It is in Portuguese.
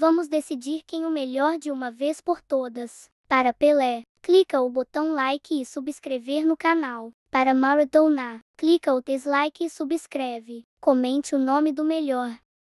Vamos decidir quem o melhor de uma vez por todas. Para Pelé, clica o botão like e subscrever no canal. Para Maradona, clica o dislike e subscreve. Comente o nome do melhor.